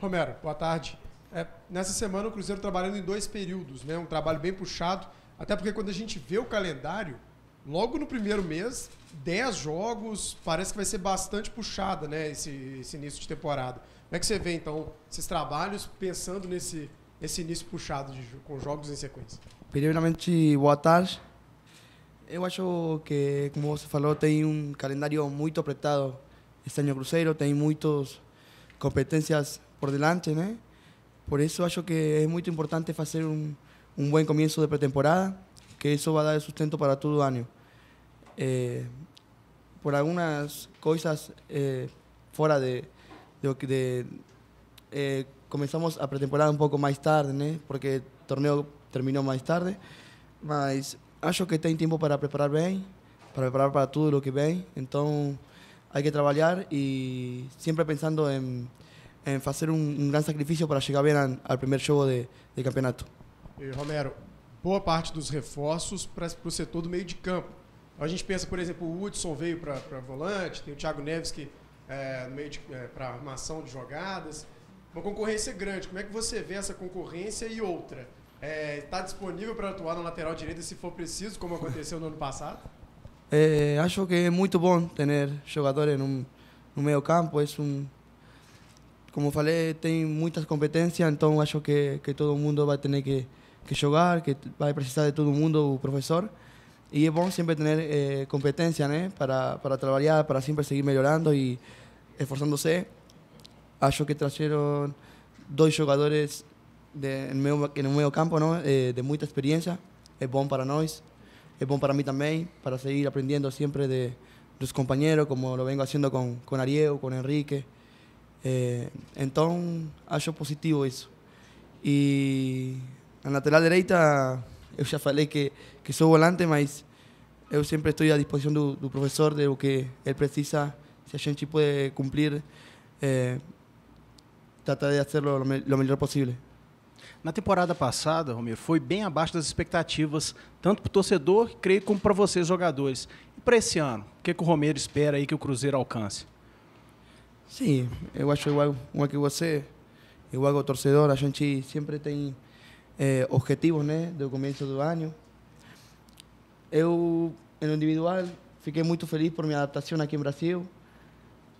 Romero, boa tarde. É, nessa semana o Cruzeiro trabalhando em dois períodos, né? Um trabalho bem puxado, até porque quando a gente vê o calendário, logo no primeiro mês, 10 jogos, parece que vai ser bastante puxada, né? Esse, esse início de temporada. Como é que você vê, então, esses trabalhos pensando nesse, nesse início puxado de, com jogos em sequência? Primeiramente, boa tarde. Eu acho que, como você falou, tem um calendário muito apertado este ano Cruzeiro, tem muitas competências por delante, Por eso acho que es muy importante hacer un un buen comienzo de pretemporada que eso va a dar sustento para todo el año eh, por algunas cosas eh, fuera de, de, de eh, a pretemporada un poco más tarde, Porque el torneo terminó más tarde, pero acho que en tiempo para preparar bien para preparar para todo lo que veis. entonces hay que trabajar y siempre pensando en fazer um grande sacrifício para chegar bem ao primeiro jogo de, de campeonato. E, Romero, boa parte dos reforços para o setor do meio de campo. A gente pensa, por exemplo, o Hudson veio para volante, tem o Thiago Neves que é, é, para armação de jogadas. Uma concorrência grande. Como é que você vê essa concorrência e outra? Está é, tá disponível para atuar na lateral direita se for preciso, como aconteceu no ano passado? É, acho que é muito bom ter jogadores no, no meio campo. É um como fale tiene muchas competencias, entonces acho que, que todo mundo va a tener que jugar, que va a precisar de todo el mundo, un profesor. Y es bueno siempre tener eh, competencias Para, trabajar, para siempre seguir mejorando y esforzándose. se Acho que trajeron dos jugadores en, el medio campo, eh, de mucha experiencia. Es bueno para nosotros, es bueno para mí también, para seguir aprendiendo siempre de los compañeros, como lo vengo haciendo con, con Ariel, con Enrique. É, então, acho positivo isso. E na lateral direita, eu já falei que, que sou volante, mas eu sempre estou à disposição do, do professor, de o que ele precisa, se a gente pode cumprir, é, tratar de fazer o, melhor possível. Na temporada passada, Romero, foi bem abaixo das expectativas, tanto para o torcedor, creio, como para vocês, jogadores. E para esse ano, o que, que o Romero espera aí que o Cruzeiro alcance? Sí, igual igual, igual que vos, igual que torcedor, a siempre tiene eh, objetivos, Desde comienzo comienzo del año. en lo individual, fiquei muy feliz por mi adaptación aquí en Brasil,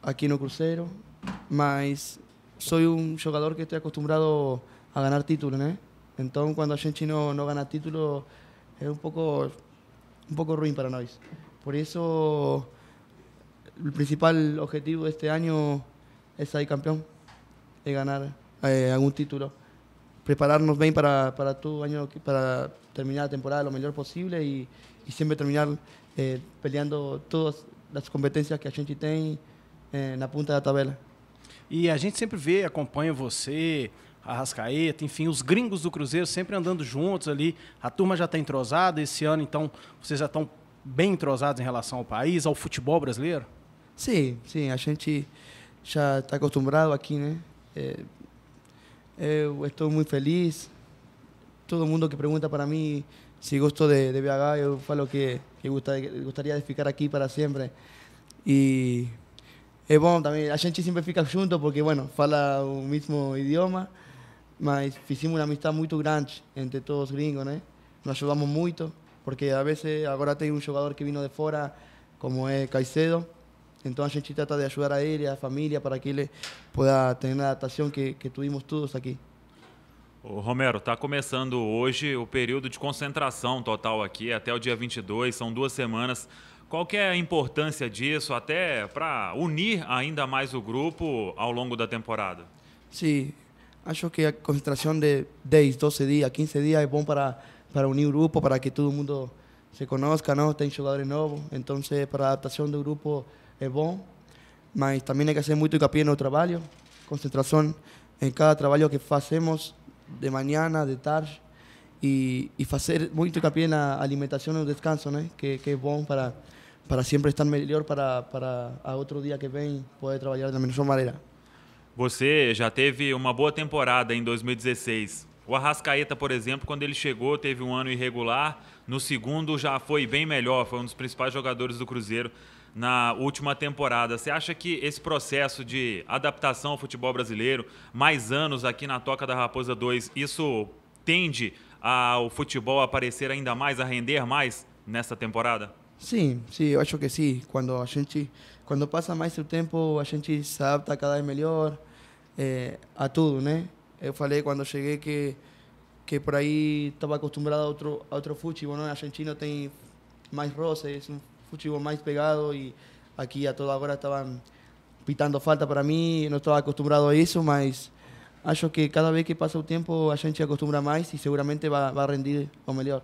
aquí en el Cruzeiro, Pero soy un jugador que estoy acostumbrado a ganar títulos, ¿no? Entonces, cuando a no no gana títulos es un poco un para nosotros. Por eso... el principal objetivo de este año es salir campeón, es ganar eh, algún título. Prepararnos bien para, para todo año, para terminar la temporada lo mejor posible y, y siempre terminar eh, peleando todas as competências que eh, a gente tem eh, na punta da tabela. E a gente sempre vê, acompanha você, a Rascaeta, enfim, os gringos do Cruzeiro sempre andando juntos ali. A turma já está entrosada esse ano, então vocês já estão bem entrosados em relação ao país, ao futebol brasileiro? Sí, sí, a gente ya está acostumbrado aquí, né? É, eu feliz. Todo el mundo que pregunta para mí si gusto de, de BH, eu falo que, que gustaría de ficar aquí para siempre. Y es eh, bueno también, a gente siempre fica junto porque, bueno, fala o mismo idioma, mas hicimos una amistad muy grande entre todos gringos, né? Nos ayudamos mucho porque a veces, ahora tem un jugador que vino de fuera, como es Caicedo, Então a gente trata de ajudar a ele, a família, para que ele possa ter a adaptação que, que tuvimos todos aqui. Romero, está começando hoje o período de concentração total aqui, até o dia 22, são duas semanas. Qual é a importância disso, até para unir ainda mais o grupo ao longo da temporada? Sim, acho que a concentração de 10, 12 dias, 15 dias é bom para, para unir o grupo, para que todo mundo se conozca, não? tem jogadores novos, então para a adaptação do grupo é bom, mas também é que fazer muito capim no trabalho, concentração em cada trabalho que fazemos, de manhã, de tarde, e, e fazer muito capim na alimentação e no descanso, né? que, que é bom para, para sempre estar melhor para, para a outro dia que vem poder trabalhar da melhor maneira. Você já teve uma boa temporada em 2016. O Arrascaeta, por exemplo, quando ele chegou, teve um ano irregular. No segundo já foi bem melhor, foi um dos principais jogadores do Cruzeiro na última temporada. Você acha que esse processo de adaptação ao futebol brasileiro, mais anos aqui na Toca da Raposa 2, isso tende ao futebol aparecer ainda mais, a render mais nesta temporada? Sim, sim, eu acho que sim. Quando a gente, quando passa mais o tempo, a gente se adapta cada vez melhor é, a tudo, né? Eu falei quando cheguei que que por aí estava acostumbrado a outro a outro futebol, né? A gente não tem mais roça, futebol mais pegado e aqui a toda hora estavam pitando falta para mim não estava acostumado a isso mas acho que cada vez que passa o tempo a gente acostuma mais e seguramente vai, vai render o melhor.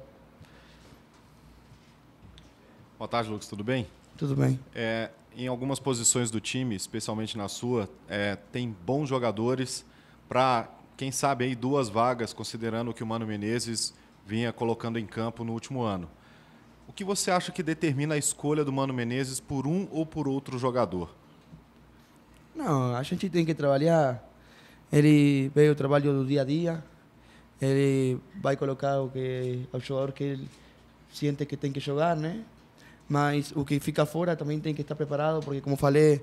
Boa tarde, Lucas. Tudo bem? Tudo bem. É, em algumas posições do time, especialmente na sua, é, tem bons jogadores para, quem sabe, aí duas vagas, considerando o que o Mano Menezes vinha colocando em campo no último ano. O que você acha que determina a escolha do Mano Menezes por um ou por outro jogador? Não, a gente tem que trabalhar. Ele vê o trabalho do dia a dia. Ele vai colocar o que o jogador que ele sente que tem que jogar, né? Mas o que fica fora também tem que estar preparado, porque como falei,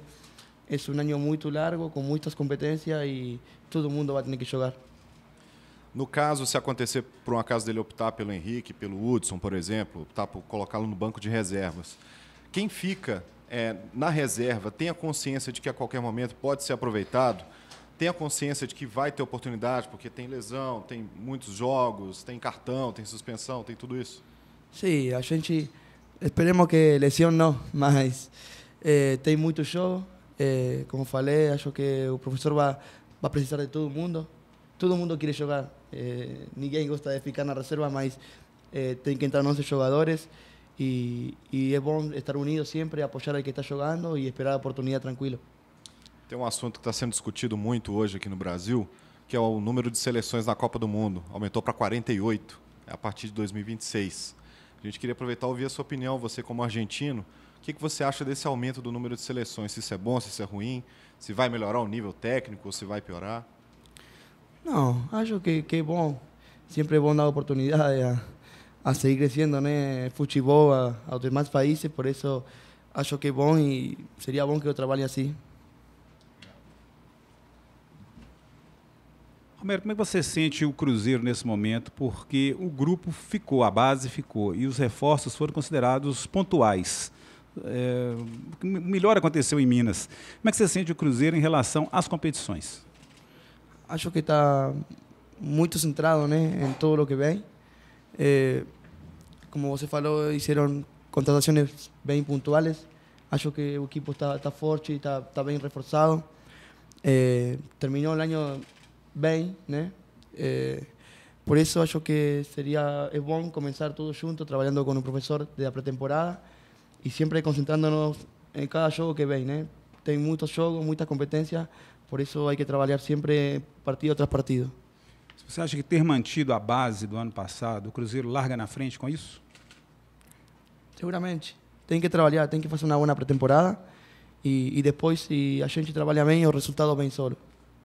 é um ano muito largo, com muitas competências e todo mundo vai ter que jogar. No caso, se acontecer por um acaso dele optar pelo Henrique, pelo Hudson, por exemplo, optar por colocá-lo no banco de reservas, quem fica é, na reserva tem a consciência de que a qualquer momento pode ser aproveitado, tem a consciência de que vai ter oportunidade, porque tem lesão, tem muitos jogos, tem cartão, tem suspensão, tem tudo isso? Sim, a gente esperemos que lesão não, mas é, tem muito jogo. É, como falei, acho que o professor vai, vai precisar de todo mundo. Todo mundo quer jogar. É, ninguém gosta de ficar na reserva, mas é, tem que entrar 11 jogadores e, e é bom estar unido sempre, apoiar o que está jogando e esperar a oportunidade tranquilo. Tem um assunto que está sendo discutido muito hoje aqui no Brasil, que é o número de seleções na Copa do Mundo. Aumentou para 48 é a partir de 2026. A gente queria aproveitar e ouvir a sua opinião, você como argentino. O que, que você acha desse aumento do número de seleções? Se isso é bom, se isso é ruim? Se vai melhorar o nível técnico ou se vai piorar? No, acho que, que es bueno. Siempre es bueno dar oportunidades a, a, seguir creciendo, ¿no? Fuchibó a, outros los demás países, por eso acho que es bueno y sería bueno que yo trabaje así. Romero, como é que você sente o Cruzeiro nesse momento? Porque o grupo ficou, a base ficou, e os reforços foram considerados pontuais. É, o melhor aconteceu em Minas. Como é que você sente o Cruzeiro em relação às competições? acho que está muy centrado en em todo lo que veis. Eh, como você falou, hicieron contrataciones bien puntuales. Acho que el equipo está, está y está, está reforzado eh, terminó el eh, año el por eso acho que sería es bueno comenzar todo junto, trabajando con un profesor de la pretemporada y e siempre concentrándonos en em cada juego que ve tengo muchos juegos, muchas competencias. Por isso, há que trabalhar sempre partido tras partido. Você acha que ter mantido a base do ano passado, o Cruzeiro larga na frente com isso? Seguramente. Tem que trabalhar, tem que fazer uma boa pré-temporada e, e, depois, se a gente trabalha bem, o resultado vem solo.